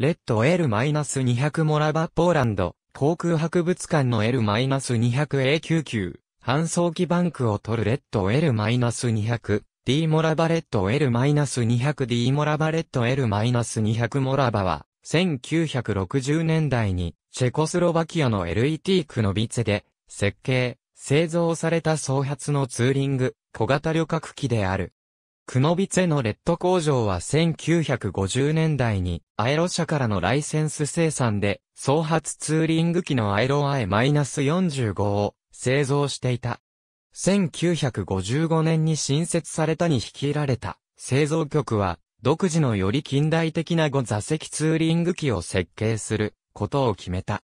レッド L-200 モラバポーランド航空博物館の L-200A99 搬送機バンクを取るレッド L-200 D モラバレッド L-200D モラバレッド L-200 モラバは1960年代にチェコスロバキアの LET クノビツで設計、製造された創発のツーリング小型旅客機である。クノビツェのレッド工場は1950年代にアエロ社からのライセンス生産で創発ツーリング機のアエロア I-45 を製造していた。1955年に新設されたに引き入られた製造局は独自のより近代的な5座席ツーリング機を設計することを決めた。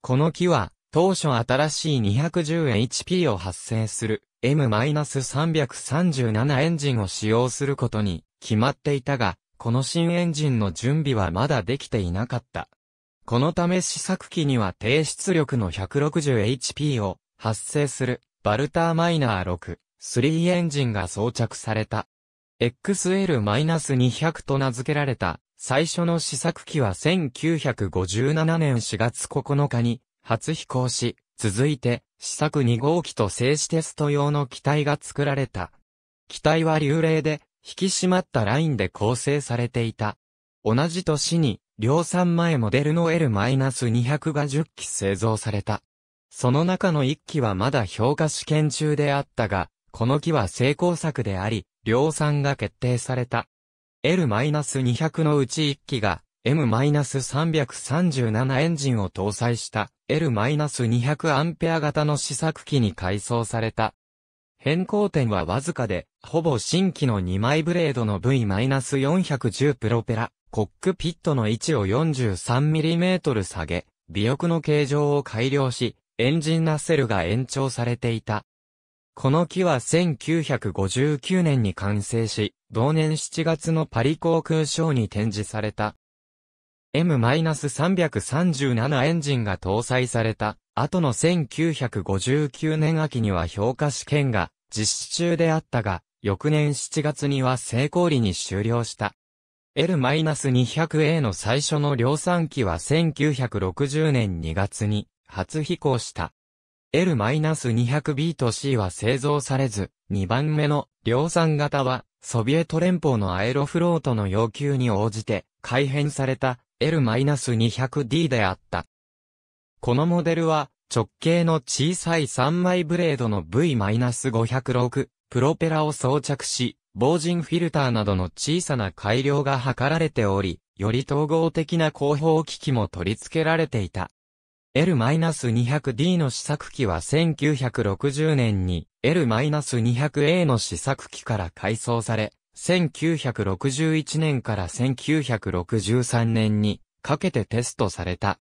この機は当初新しい 210HP を発生する M-337 エンジンを使用することに決まっていたが、この新エンジンの準備はまだできていなかった。このため試作機には低出力の 160HP を発生するバルターマイナー6、3エンジンが装着された。XL-200 と名付けられた最初の試作機は1957年4月9日に初飛行し、続いて、試作2号機と静止テスト用の機体が作られた。機体は流霊で、引き締まったラインで構成されていた。同じ年に、量産前モデルの L-200 が10機製造された。その中の1機はまだ評価試験中であったが、この機は成功作であり、量産が決定された。L-200 のうち1機が M-337 エンジンを搭載した L-200 アンペア型の試作機に改装された。変更点はわずかで、ほぼ新規の2枚ブレードの V-410 プロペラ、コックピットの位置を 43mm 下げ、尾翼の形状を改良し、エンジンナッセルが延長されていた。この機は1959年に完成し、同年7月のパリ航空ショーに展示された。M-337 エンジンが搭載された後の1959年秋には評価試験が実施中であったが、翌年7月には成功裏に終了した。L-200A の最初の量産機は1960年2月に初飛行した。L-200B と C は製造されず、2番目の量産型はソビエト連邦のアエロフロートの要求に応じて改変された L-200D であった。このモデルは、直径の小さい3枚ブレードの V-506 プロペラを装着し、防塵フィルターなどの小さな改良が図られており、より統合的な広報機器も取り付けられていた。L-200D の試作機は1960年に L-200A の試作機から改装され、1961年から1963年にかけてテストされた。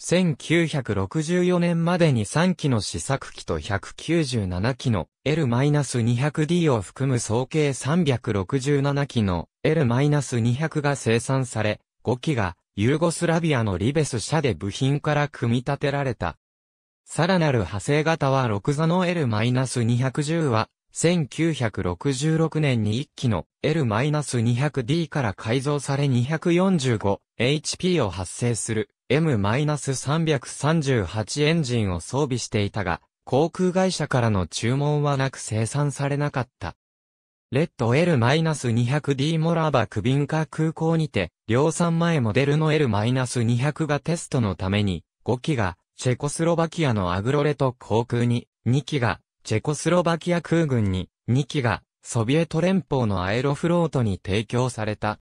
1964年までに3機の試作機と197機の L-200D を含む総計367機の L-200 が生産され、5機がユーゴスラビアのリベス社で部品から組み立てられた。さらなる派生型は6座の L-210 は1966年に1機の L-200D から改造され 245HP を発生する M-338 エンジンを装備していたが、航空会社からの注文はなく生産されなかった。レッド L-200D モラーバクビンカ空港にて、量産前モデルの L-200 がテストのために、5機が、チェコスロバキアのアグロレト航空に、2機が、チェコスロバキア空軍に2機がソビエト連邦のアエロフロートに提供された。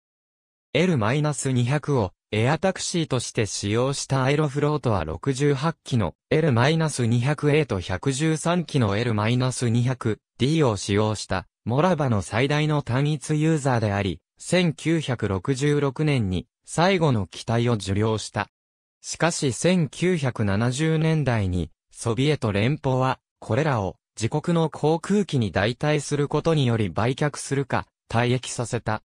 L-200 をエアタクシーとして使用したアエロフロートは68機の L-200A と113機の L-200D を使用したモラバの最大の単一ユーザーであり、1966年に最後の機体を受領した。しかし1970年代にソビエト連邦はこれらを自国の航空機に代替することにより売却するか、退役させた。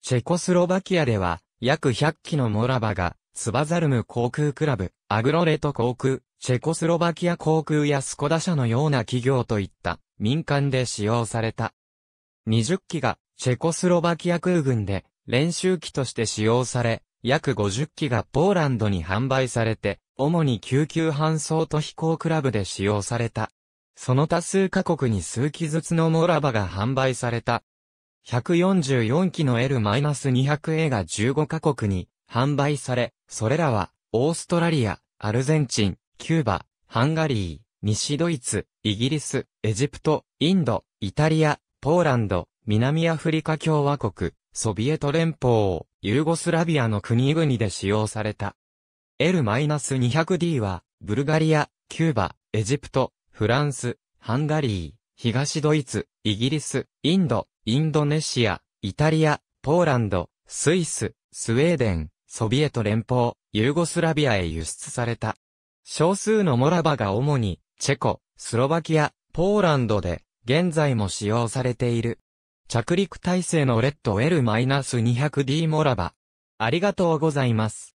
チェコスロバキアでは、約100機のモラバが、ツバザルム航空クラブ、アグロレト航空、チェコスロバキア航空やスコダ社のような企業といった民間で使用された。20機がチェコスロバキア空軍で練習機として使用され、約50機がポーランドに販売されて、主に救急搬送と飛行クラブで使用された。その多数カ国に数機ずつのモラバが販売された。144機の L-200A が15カ国に販売され、それらは、オーストラリア、アルゼンチン、キューバ、ハンガリー、西ドイツ、イギリス、エジプト、インド、イタリア、ポーランド、南アフリカ共和国、ソビエト連邦、ユーゴスラビアの国々で使用された。L-200D は、ブルガリア、キューバ、エジプト、フランス、ハンガリー、東ドイツ、イギリス、インド、インドネシア、イタリア、ポーランド、スイス、スウェーデン、ソビエト連邦、ユーゴスラビアへ輸出された。少数のモラバが主に、チェコ、スロバキア、ポーランドで、現在も使用されている。着陸体制のレッド L-200D モラバ。ありがとうございます。